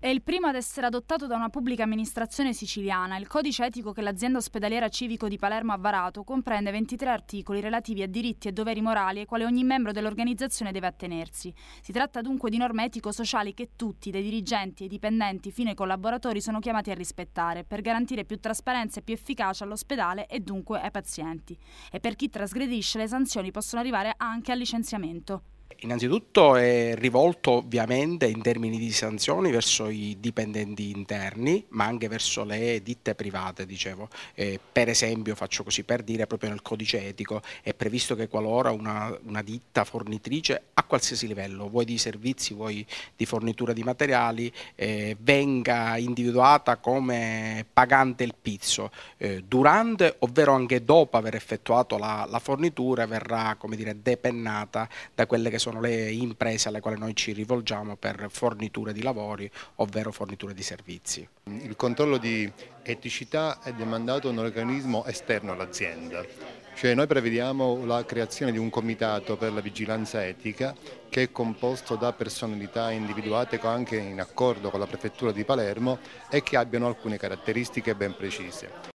È il primo ad essere adottato da una pubblica amministrazione siciliana. Il codice etico che l'azienda ospedaliera civico di Palermo ha varato comprende 23 articoli relativi a diritti e doveri morali ai quali ogni membro dell'organizzazione deve attenersi. Si tratta dunque di norme etico-sociali che tutti, dai dirigenti ai dipendenti fino ai collaboratori, sono chiamati a rispettare per garantire più trasparenza e più efficacia all'ospedale e dunque ai pazienti. E per chi trasgredisce le sanzioni possono arrivare anche al licenziamento. Innanzitutto è rivolto ovviamente in termini di sanzioni verso i dipendenti interni, ma anche verso le ditte private, dicevo. Eh, per esempio, faccio così per dire, proprio nel codice etico è previsto che qualora una, una ditta fornitrice acquista qualsiasi livello, vuoi di servizi, vuoi di fornitura di materiali, eh, venga individuata come pagante il pizzo. Eh, durante, ovvero anche dopo aver effettuato la, la fornitura, verrà come dire, depennata da quelle che sono le imprese alle quali noi ci rivolgiamo per fornitura di lavori, ovvero fornitura di servizi. Il controllo di eticità è demandato a un organismo esterno all'azienda cioè noi prevediamo la creazione di un comitato per la vigilanza etica che è composto da personalità individuate anche in accordo con la prefettura di Palermo e che abbiano alcune caratteristiche ben precise.